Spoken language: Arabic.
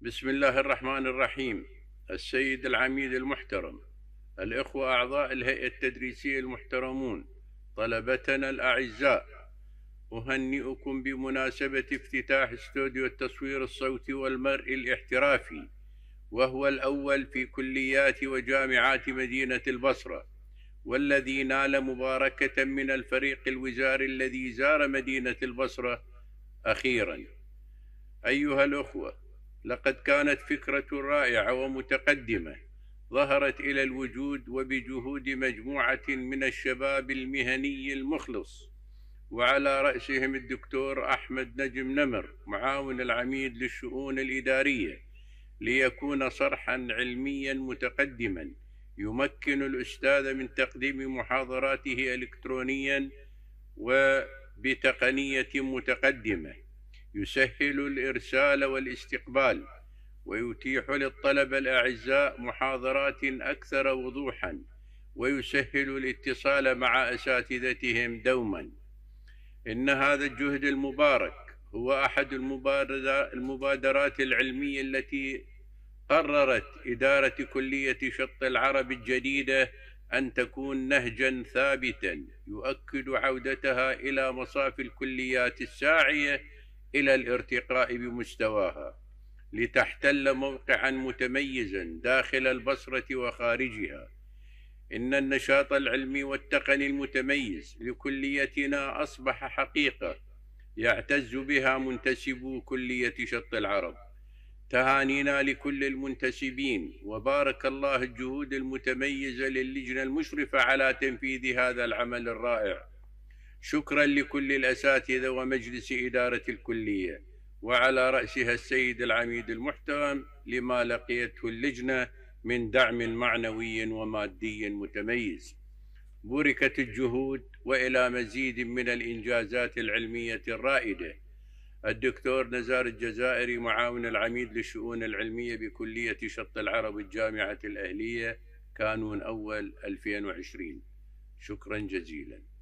بسم الله الرحمن الرحيم السيد العميد المحترم الإخوة أعضاء الهيئة التدريسية المحترمون طلبتنا الأعزاء أهنئكم بمناسبة افتتاح استوديو التصوير الصوتي والمرئي الاحترافي وهو الأول في كليات وجامعات مدينة البصرة والذي نال مباركة من الفريق الوزاري الذي زار مدينة البصرة أخيرا أيها الأخوة لقد كانت فكرة رائعة ومتقدمة ظهرت إلى الوجود وبجهود مجموعة من الشباب المهني المخلص وعلى رأسهم الدكتور أحمد نجم نمر معاون العميد للشؤون الإدارية ليكون صرحا علميا متقدما يمكن الأستاذ من تقديم محاضراته إلكترونيا وبتقنية متقدمة يسهل الإرسال والاستقبال ويتيح للطلبة الأعزاء محاضرات أكثر وضوحاً ويسهل الاتصال مع أساتذتهم دوماً إن هذا الجهد المبارك هو أحد المبادرات العلمية التي قررت إدارة كلية شط العرب الجديدة أن تكون نهجا ثابتا يؤكد عودتها إلى مصاف الكليات الساعية إلى الارتقاء بمستواها لتحتل موقعا متميزا داخل البصرة وخارجها إن النشاط العلمي والتقني المتميز لكليتنا أصبح حقيقة يعتز بها منتسبو كلية شط العرب تهانينا لكل المنتسبين وبارك الله الجهود المتميزة للجنة المشرفة على تنفيذ هذا العمل الرائع شكرا لكل الأساتذة ومجلس إدارة الكلية وعلى رأسها السيد العميد المحترم لما لقيته اللجنة من دعم معنوي ومادي متميز بركت الجهود وإلى مزيد من الإنجازات العلمية الرائدة الدكتور نزار الجزائري معاون العميد للشؤون العلمية بكلية شط العرب الجامعة الأهلية كانون أول 2020 شكرا جزيلا